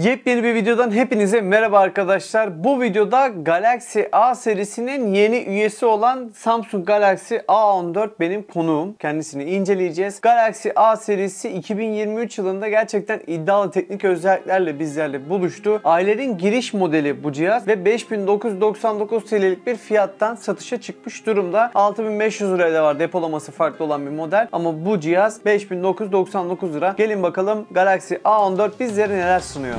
Yepyeni bir videodan hepinize merhaba arkadaşlar. Bu videoda Galaxy A serisinin yeni üyesi olan Samsung Galaxy A14 benim konuğum. Kendisini inceleyeceğiz. Galaxy A serisi 2023 yılında gerçekten iddialı teknik özelliklerle bizlerle buluştu. Ailenin giriş modeli bu cihaz ve 5999 TL'lik bir fiyattan satışa çıkmış durumda. 6500 liraya da var depolaması farklı olan bir model ama bu cihaz 5999 lira. Gelin bakalım Galaxy A14 bizlere neler sunuyor.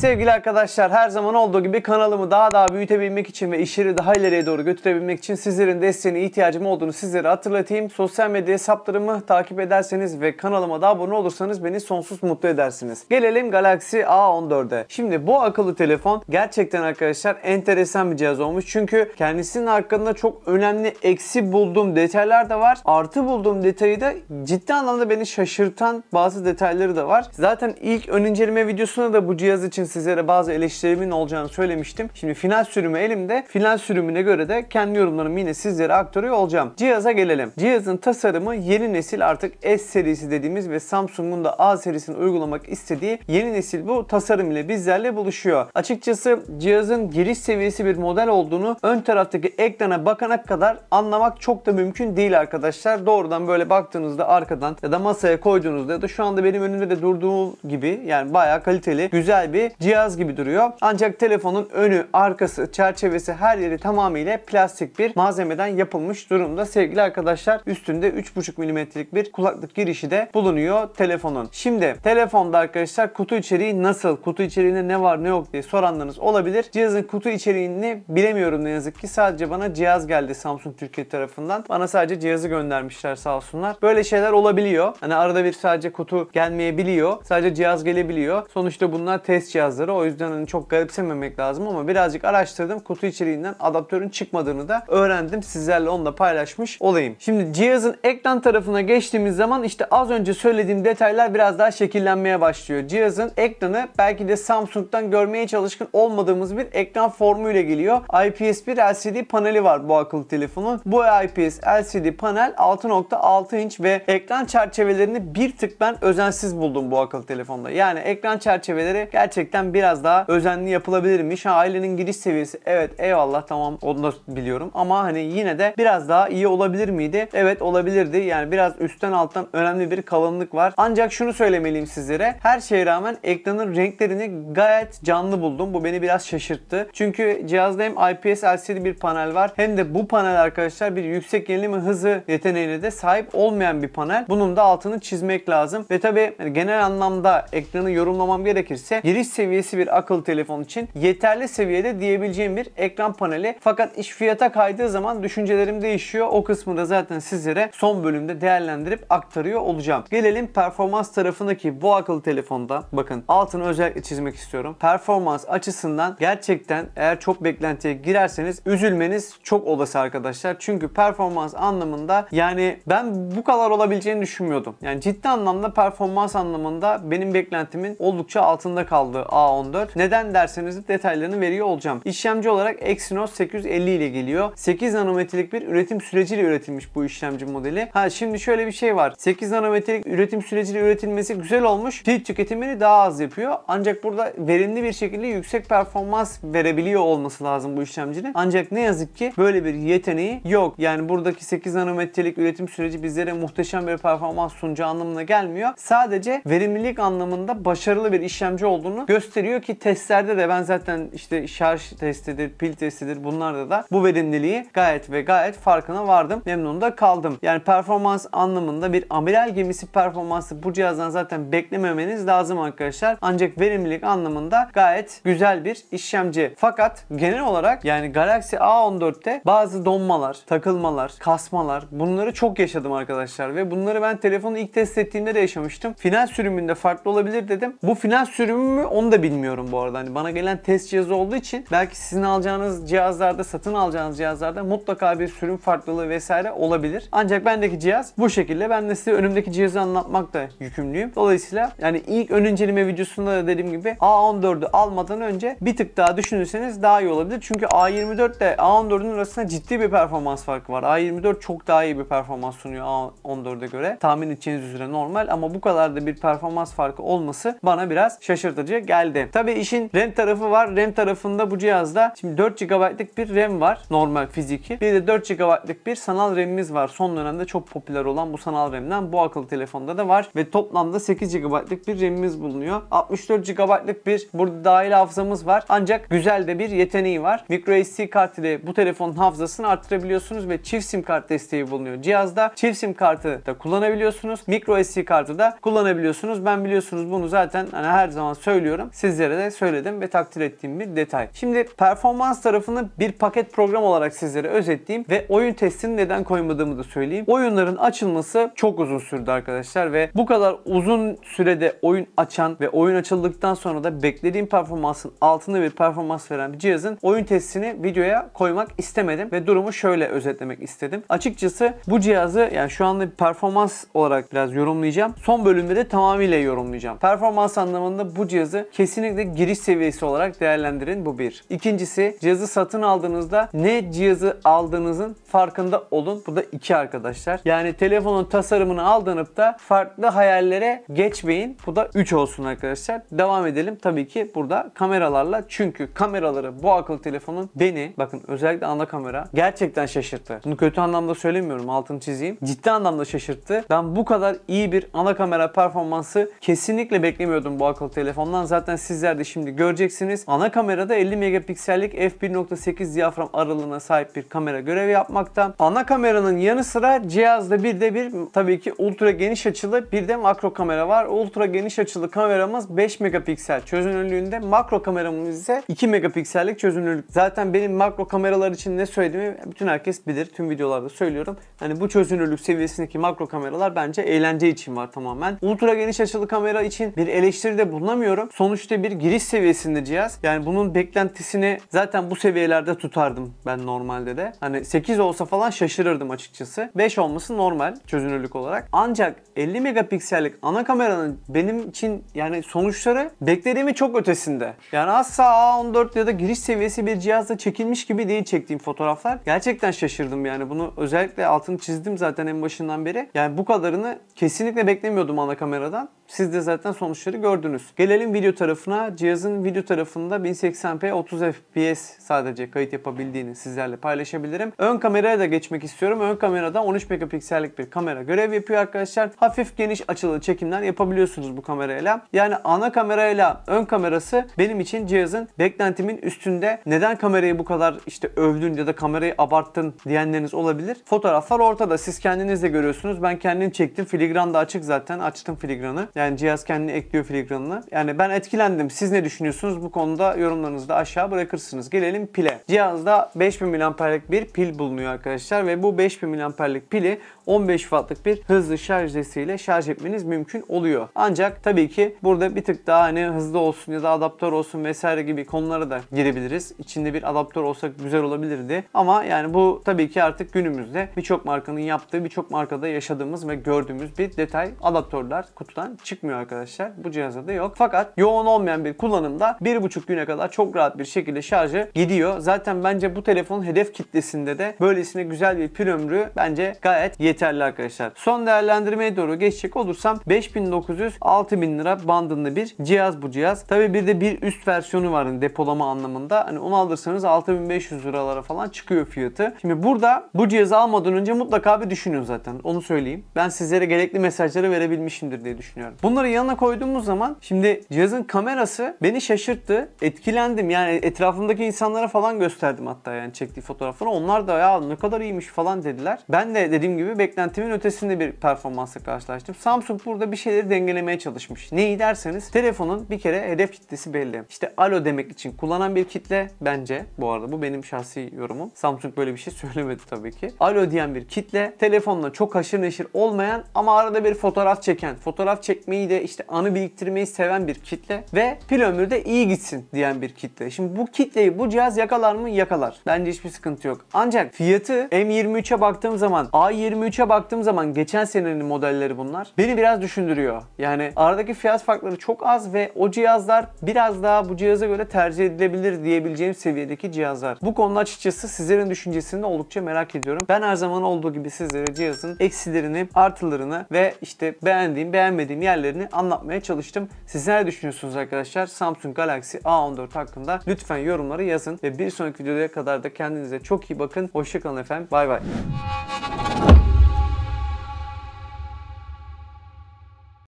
Sevgili arkadaşlar her zaman olduğu gibi kanalımı daha daha büyütebilmek için ve işleri daha ileriye doğru götürebilmek için sizlerin desteğine ihtiyacım olduğunu sizlere hatırlatayım. Sosyal medya hesaplarımı takip ederseniz ve kanalıma da abone olursanız beni sonsuz mutlu edersiniz. Gelelim Galaxy A14'e. Şimdi bu akıllı telefon gerçekten arkadaşlar enteresan bir cihaz olmuş. Çünkü kendisinin hakkında çok önemli eksi bulduğum detaylar da var. Artı bulduğum detayı da ciddi anlamda beni şaşırtan bazı detayları da var. Zaten ilk ön inceleme videosunda da bu cihaz için sizlere bazı eleştirilerimin olacağını söylemiştim. Şimdi final sürümü elimde. Final sürümüne göre de kendi yorumlarımı yine sizlere aktarıyor olacağım. Cihaza gelelim. Cihazın tasarımı yeni nesil artık S serisi dediğimiz ve Samsung'un da A serisini uygulamak istediği yeni nesil bu tasarım ile bizlerle buluşuyor. Açıkçası cihazın giriş seviyesi bir model olduğunu ön taraftaki ekrana bakana kadar anlamak çok da mümkün değil arkadaşlar. Doğrudan böyle baktığınızda arkadan ya da masaya koyduğunuzda ya da şu anda benim önümde de durduğu gibi yani bayağı kaliteli güzel bir cihaz gibi duruyor. Ancak telefonun önü, arkası, çerçevesi her yeri tamamıyla plastik bir malzemeden yapılmış durumda. Sevgili arkadaşlar üstünde 3.5 milimetrelik bir kulaklık girişi de bulunuyor telefonun. Şimdi telefonda arkadaşlar kutu içeriği nasıl, kutu içeriğinde ne var ne yok diye soranlarınız olabilir. Cihazın kutu içeriğini bilemiyorum ne yazık ki. Sadece bana cihaz geldi Samsung Türkiye tarafından. Bana sadece cihazı göndermişler sağ olsunlar. Böyle şeyler olabiliyor. Hani arada bir sadece kutu gelmeyebiliyor. Sadece cihaz gelebiliyor. Sonuçta bunlar test cihaz cihazları. O yüzden hani çok garipsememek lazım ama birazcık araştırdım. Kutu içeriğinden adaptörün çıkmadığını da öğrendim. Sizlerle onu da paylaşmış olayım. Şimdi cihazın ekran tarafına geçtiğimiz zaman işte az önce söylediğim detaylar biraz daha şekillenmeye başlıyor. Cihazın ekranı belki de Samsung'dan görmeye çalışkın olmadığımız bir ekran formuyla geliyor. IPS bir LCD paneli var bu akıllı telefonun. Bu IPS LCD panel 6.6 inç ve ekran çerçevelerini bir tık ben özensiz buldum bu akıllı telefonda. Yani ekran çerçeveleri gerçekten gerçekten biraz daha özenli yapılabilirmiş. Ha ailenin giriş seviyesi evet eyvallah tamam onu da biliyorum ama hani yine de biraz daha iyi olabilir miydi? Evet olabilirdi. Yani biraz üstten alttan önemli bir kalınlık var. Ancak şunu söylemeliyim sizlere. Her şeye rağmen ekranın renklerini gayet canlı buldum. Bu beni biraz şaşırttı. Çünkü cihazda hem IPS LCD bir panel var hem de bu panel arkadaşlar bir yüksek yenileme hızı yeteneğine de sahip olmayan bir panel. Bunun da altını çizmek lazım. Ve tabi hani genel anlamda ekranı yorumlamam gerekirse giriş seviyesi seviyesi bir akıllı telefon için yeterli seviyede diyebileceğim bir ekran paneli. Fakat iş fiyata kaydığı zaman düşüncelerim değişiyor. O kısmı da zaten sizlere son bölümde değerlendirip aktarıyor olacağım. Gelelim performans tarafındaki bu akıllı telefonda bakın altını özellikle çizmek istiyorum. Performans açısından gerçekten eğer çok beklentiye girerseniz üzülmeniz çok olası arkadaşlar. Çünkü performans anlamında yani ben bu kadar olabileceğini düşünmüyordum. Yani ciddi anlamda performans anlamında benim beklentimin oldukça altında kaldığı A14. Neden derseniz detaylarını veriyor olacağım. İşlemci olarak Exynos 850 ile geliyor. 8 nanometrelik bir üretim süreciyle üretilmiş bu işlemci modeli. Ha şimdi şöyle bir şey var. 8 nanometrelik üretim süreciyle üretilmesi güzel olmuş. Pil tüketimini daha az yapıyor. Ancak burada verimli bir şekilde yüksek performans verebiliyor olması lazım bu işlemcinin. Ancak ne yazık ki böyle bir yeteneği yok. Yani buradaki 8 nanometrelik üretim süreci bizlere muhteşem bir performans sunacağı anlamına gelmiyor. Sadece verimlilik anlamında başarılı bir işlemci olduğunu gösteriyor gösteriyor ki testlerde de ben zaten işte şarj testidir, pil testidir bunlarda da bu verimliliği gayet ve gayet farkına vardım. Memnun da kaldım. Yani performans anlamında bir amiral gemisi performansı bu cihazdan zaten beklememeniz lazım arkadaşlar. Ancak verimlilik anlamında gayet güzel bir işlemci. Fakat genel olarak yani Galaxy A14'te bazı donmalar, takılmalar, kasmalar bunları çok yaşadım arkadaşlar ve bunları ben telefonu ilk test ettiğimde de yaşamıştım. Final sürümünde farklı olabilir dedim. Bu final sürümü mü onu onu da bilmiyorum bu arada. Hani bana gelen test cihazı olduğu için belki sizin alacağınız cihazlarda, satın alacağınız cihazlarda mutlaka bir sürüm farklılığı vesaire olabilir. Ancak bendeki cihaz bu şekilde. Ben de size önümdeki cihazı anlatmakla yükümlüyüm. Dolayısıyla yani ilk ön inceleme videosunda da dediğim gibi A14'ü almadan önce bir tık daha düşünürseniz daha iyi olabilir. Çünkü A24 ile A14'ün arasında ciddi bir performans farkı var. A24 çok daha iyi bir performans sunuyor A14'e göre. Tahmin edeceğiniz üzere normal ama bu kadar da bir performans farkı olması bana biraz şaşırtıcı. geldi geldi. Tabi işin RAM tarafı var. RAM tarafında bu cihazda şimdi 4 GB'lık bir RAM var. Normal fiziki. Bir de 4 GB'lık bir sanal RAM'imiz var. Son dönemde çok popüler olan bu sanal RAM'den bu akıllı telefonda da var. Ve toplamda 8 GB'lık bir RAM'imiz bulunuyor. 64 GB'lık bir burada dahil hafızamız var. Ancak güzel de bir yeteneği var. Micro SD kart ile bu telefonun hafızasını artırabiliyorsunuz ve çift sim kart desteği bulunuyor. Cihazda çift sim kartı da kullanabiliyorsunuz. Micro SD kartı da kullanabiliyorsunuz. Ben biliyorsunuz bunu zaten hani her zaman söylüyorum sizlere de söyledim ve takdir ettiğim bir detay. Şimdi performans tarafını bir paket program olarak sizlere özetleyeyim ve oyun testini neden koymadığımı da söyleyeyim. Oyunların açılması çok uzun sürdü arkadaşlar ve bu kadar uzun sürede oyun açan ve oyun açıldıktan sonra da beklediğim performansın altında bir performans veren bir cihazın oyun testini videoya koymak istemedim ve durumu şöyle özetlemek istedim. Açıkçası bu cihazı yani şu anda performans olarak biraz yorumlayacağım. Son bölümde de tamamıyla yorumlayacağım. Performans anlamında bu cihazı kesinlikle giriş seviyesi olarak değerlendirin bu bir. İkincisi cihazı satın aldığınızda ne cihazı aldığınızın farkında olun. Bu da iki arkadaşlar. Yani telefonun tasarımını aldanıp da farklı hayallere geçmeyin. Bu da üç olsun arkadaşlar. Devam edelim tabii ki burada kameralarla. Çünkü kameraları bu akıllı telefonun beni bakın özellikle ana kamera gerçekten şaşırttı. Bunu kötü anlamda söylemiyorum altını çizeyim. Ciddi anlamda şaşırttı. Ben bu kadar iyi bir ana kamera performansı kesinlikle beklemiyordum bu akıllı telefondan. Zaten Zaten sizler de şimdi göreceksiniz. Ana kamerada 50 megapiksellik f1.8 diyafram aralığına sahip bir kamera görev yapmakta. Ana kameranın yanı sıra cihazda bir de bir tabii ki ultra geniş açılı bir de makro kamera var. Ultra geniş açılı kameramız 5 megapiksel çözünürlüğünde. Makro kameramız ise 2 megapiksellik çözünürlük. Zaten benim makro kameralar için ne söylediğimi bütün herkes bilir. Tüm videolarda söylüyorum. Hani bu çözünürlük seviyesindeki makro kameralar bence eğlence için var tamamen. Ultra geniş açılı kamera için bir eleştiri de bulunamıyorum. Sonuç sonuçta bir giriş seviyesinde cihaz. Yani bunun beklentisini zaten bu seviyelerde tutardım ben normalde de. Hani 8 olsa falan şaşırırdım açıkçası. 5 olması normal çözünürlük olarak. Ancak 50 megapiksellik ana kameranın benim için yani sonuçları beklediğimi çok ötesinde. Yani asla A14 ya da giriş seviyesi bir cihazla çekilmiş gibi değil çektiğim fotoğraflar. Gerçekten şaşırdım yani bunu özellikle altını çizdim zaten en başından beri. Yani bu kadarını kesinlikle beklemiyordum ana kameradan. Siz de zaten sonuçları gördünüz. Gelelim video tarafına tarafına cihazın video tarafında 1080p 30 fps sadece kayıt yapabildiğini sizlerle paylaşabilirim. Ön kameraya da geçmek istiyorum. Ön kamerada 13 megapiksellik bir kamera görev yapıyor arkadaşlar. Hafif geniş açılı çekimler yapabiliyorsunuz bu kamerayla. Yani ana kamerayla ön kamerası benim için cihazın beklentimin üstünde. Neden kamerayı bu kadar işte övdün ya da kamerayı abarttın diyenleriniz olabilir. Fotoğraflar ortada. Siz kendiniz de görüyorsunuz. Ben kendim çektim. Filigran da açık zaten. Açtım filigranı. Yani cihaz kendini ekliyor filigranını. Yani ben etkili etkilendim. Siz ne düşünüyorsunuz? Bu konuda yorumlarınızı da aşağı bırakırsınız. Gelelim pile. Cihazda 5000 mAh'lik bir pil bulunuyor arkadaşlar ve bu 5000 mAh'lik pili 15 wattlık bir hızlı şarj desteğiyle şarj etmeniz mümkün oluyor. Ancak tabii ki burada bir tık daha hani hızlı olsun ya da adaptör olsun vesaire gibi konulara da girebiliriz. İçinde bir adaptör olsak güzel olabilirdi. Ama yani bu tabii ki artık günümüzde birçok markanın yaptığı, birçok markada yaşadığımız ve gördüğümüz bir detay. Adaptörler kutudan çıkmıyor arkadaşlar. Bu cihazda da yok. Fakat yoğun yoğun olmayan bir kullanımda 1,5 güne kadar çok rahat bir şekilde şarjı gidiyor. Zaten bence bu telefonun hedef kitlesinde de böylesine güzel bir pil ömrü bence gayet yeterli arkadaşlar. Son değerlendirmeye doğru geçecek olursam 5900-6000 lira bandında bir cihaz bu cihaz. Tabi bir de bir üst versiyonu var hani depolama anlamında. Hani onu alırsanız 6500 liralara falan çıkıyor fiyatı. Şimdi burada bu cihazı almadan önce mutlaka bir düşünün zaten. Onu söyleyeyim. Ben sizlere gerekli mesajları verebilmişimdir diye düşünüyorum. Bunları yanına koyduğumuz zaman şimdi cihazın kamerası beni şaşırttı. Etkilendim yani etrafımdaki insanlara falan gösterdim hatta yani çektiği fotoğrafları. Onlar da ya ne kadar iyiymiş falan dediler. Ben de dediğim gibi beklentimin ötesinde bir performansla karşılaştım. Samsung burada bir şeyleri dengelemeye çalışmış. Neyi derseniz telefonun bir kere hedef kitlesi belli. İşte alo demek için kullanan bir kitle bence bu arada bu benim şahsi yorumum. Samsung böyle bir şey söylemedi tabii ki. Alo diyen bir kitle telefonla çok haşır neşir olmayan ama arada bir fotoğraf çeken, fotoğraf çekmeyi de işte anı biriktirmeyi seven bir kitle ve pil ömrü de iyi gitsin diyen bir kitle. Şimdi bu kitleyi bu cihaz yakalar mı? Yakalar. Bence hiçbir sıkıntı yok. Ancak fiyatı M23'e baktığım zaman, A23'e baktığım zaman geçen senenin modelleri bunlar. Beni biraz düşündürüyor. Yani aradaki fiyat farkları çok az ve o cihazlar biraz daha bu cihaza göre tercih edilebilir diyebileceğim seviyedeki cihazlar. Bu konuda açıkçası sizlerin düşüncesini oldukça merak ediyorum. Ben her zaman olduğu gibi sizlere cihazın eksilerini, artılarını ve işte beğendiğim, beğenmediğim yerlerini anlatmaya çalıştım. Sizler ne düşünüyorsunuz? musunuz arkadaşlar? Samsung Galaxy A14 hakkında lütfen yorumları yazın ve bir sonraki videoya kadar da kendinize çok iyi bakın. Hoşçakalın efendim. Bay bay.